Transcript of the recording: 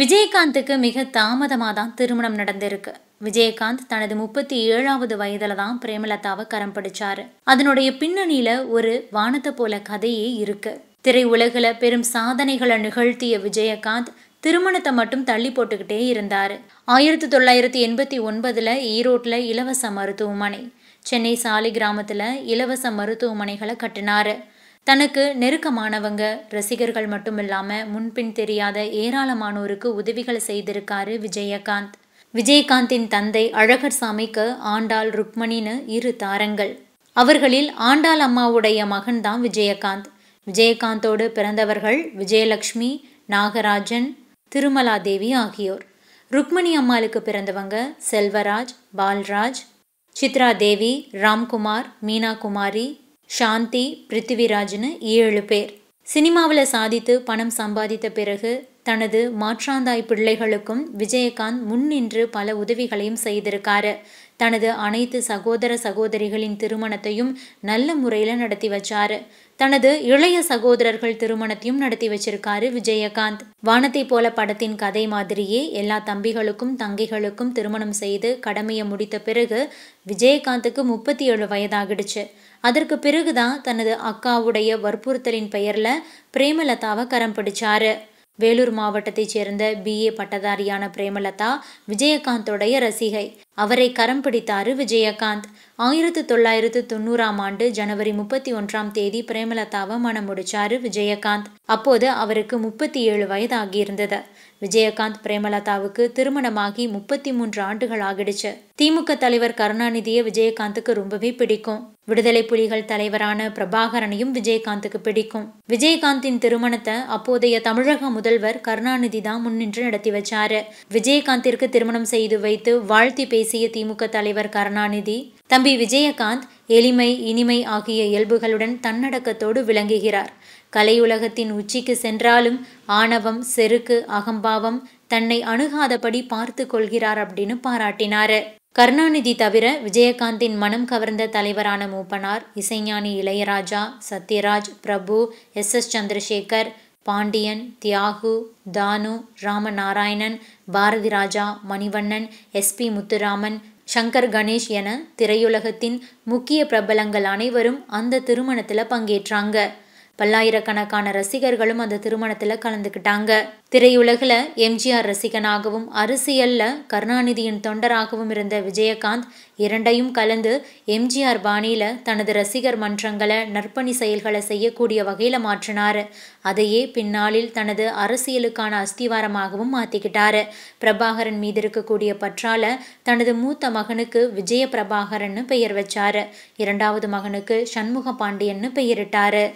விஜயகாந்துக்கு மிக தாமதமாக தான் திருமணம் நடந்திருக்கு விஜயகாந்த் தனது முப்பத்தி ஏழாவது வயதில் தான் பிரேமலதாவை கரம் பிடிச்சாரு அதனுடைய பின்னணியில ஒரு வானத்தை போல கதையே இருக்கு திரையுலகில் பெரும் சாதனைகளை நிகழ்த்திய விஜயகாந்த் திருமணத்தை மட்டும் தள்ளி போட்டுக்கிட்டே இருந்தார் ஆயிரத்தி தொள்ளாயிரத்தி எண்பத்தி ஒன்பதில் ஈரோட்டில் இலவச மருத்துவமனை சென்னை சாலை கிராமத்தில் இலவச மருத்துவமனைகளை கட்டினாரு தனக்கு நெருக்கமானவங்க ரசிகர்கள் மட்டும் இல்லாமல் முன்பின் தெரியாத ஏராளமானோருக்கு உதவிகள் செய்திருக்காரு விஜயகாந்த் விஜயகாந்தின் தந்தை அழகர் சாமிக்கு ஆண்டாள் ருக்மணின்னு இரு தாரங்கள் அவர்களில் ஆண்டாள் அம்மாவுடைய மகன்தான் விஜயகாந்த் விஜயகாந்தோடு பிறந்தவர்கள் விஜயலட்சுமி நாகராஜன் திருமலா தேவி ஆகியோர் ருக்மணி அம்மாளுக்கு பிறந்தவங்க செல்வராஜ் பால்ராஜ் சித்ரா தேவி ராம்குமார் மீனா குமாரி சாந்தி பிருத்திவிராஜ்னு ஏழு பேர் சினிமாவில் சாதித்து பணம் சம்பாதித்த பிறகு தனது மாற்றாந்தாய் பிள்ளைகளுக்கும் விஜயகாந்த் முன்னின்று பல உதவிகளையும் செய்திருக்காரு தனது அனைத்து சகோதர சகோதரிகளின் திருமணத்தையும் நல்ல முறையில் நடத்தி வச்சாரு தனது இளைய சகோதரர்கள் திருமணத்தையும் நடத்தி வச்சிருக்காரு விஜயகாந்த் வானத்தை போல படத்தின் கதை மாதிரியே எல்லா தம்பிகளுக்கும் தங்கைகளுக்கும் திருமணம் செய்து கடமையை முடித்த பிறகு விஜயகாந்துக்கு முப்பத்தி ஏழு வயதாகிடுச்சு அதற்கு பிறகுதான் தனது அக்காவுடைய வற்புறுத்தலின் பெயரில் பிரேமலதாவை கரம் பிடிச்சாரு வேலூர் மாவட்டத்தைச் சேர்ந்த பிஏ பட்டதாரியான பிரேமலதா விஜயகாந்தோடைய ரசிகை அவரை கரம் பிடித்தாரு விஜயகாந்த் ஆயிரத்து தொள்ளாயிரத்து தொண்ணூறாம் ஆண்டு ஜனவரி முப்பத்தி ஒன்றாம் தேதி பிரேமலதாவை மனம் முடிச்சாரு விஜயகாந்த் அப்போது அவருக்கு முப்பத்தி ஏழு வயது ஆகியிருந்தது விஜயகாந்த் பிரேமலதாவுக்கு திருமணமாகி முப்பத்தி மூன்று ஆண்டுகள் ஆகிடுச்சு திமுக தலைவர் கருணாநிதியை விஜயகாந்துக்கு ரொம்பவே பிடிக்கும் விடுதலை புலிகள் தலைவரான பிரபாகரனையும் விஜயகாந்துக்கு பிடிக்கும் விஜயகாந்தின் திருமணத்தை அப்போதைய தமிழக முதல்வர் கருணாநிதி தான் முன்னின்று நடத்தி வச்சாரு விஜயகாந்திற்கு திருமணம் செய்து வைத்து வாழ்த்தி பேசிய திமுக தலைவர் கருணாநிதி தம்பி விஜயகாந்த் எளிமை இனிமை ஆகிய இயல்புகளுடன் தன்னடக்கத்தோடு விளங்குகிறார் கலையுலகத்தின் உச்சிக்கு சென்றாலும் ஆணவம் செருக்கு அகம்பாவம் தன்னை அணுகாதபடி பார்த்து கொள்கிறார் அப்படின்னு பாராட்டினார் கருணாநிதி தவிர விஜயகாந்தின் மனம் கவர்ந்த தலைவரான Moopanar Isaignani Ilaiyaraaja Sathyaraj Prabhu S S Chandrasekhar Pandian Thiagu Thanu Ramanarayanan Bharathiraja Manivannan S P Muthuraman Shankar Ganesh என திரையுலகத்தின் முக்கிய பிரபலங்கள் அனைவரும் அந்த திருமணத்தில் பங்கேற்றாங்க பல்லாயிரக்கணக்கான ரசிகர்களும் அந்த திருமணத்தில் கலந்துக்கிட்டாங்க திரையுலகில் எம்ஜிஆர் ரசிகனாகவும் அரசியலில் கருணாநிதியின் தொண்டராகவும் இருந்த விஜயகாந்த் இரண்டையும் கலந்து எம்ஜிஆர் பாணியில் தனது ரசிகர் மன்றங்களை நற்பணி செயல்களை செய்யக்கூடிய வகையில் மாற்றினார் அதையே பின்னாளில் தனது அரசியலுக்கான அஸ்திவாரமாகவும் மாற்றிக்கிட்டார் பிரபாகரன் மீது இருக்கக்கூடிய பற்றால தனது மூத்த மகனுக்கு விஜய பிரபாகரன்னு பெயர் வச்சார் இரண்டாவது மகனுக்கு சண்முக பாண்டியன்னு பெயரிட்டார்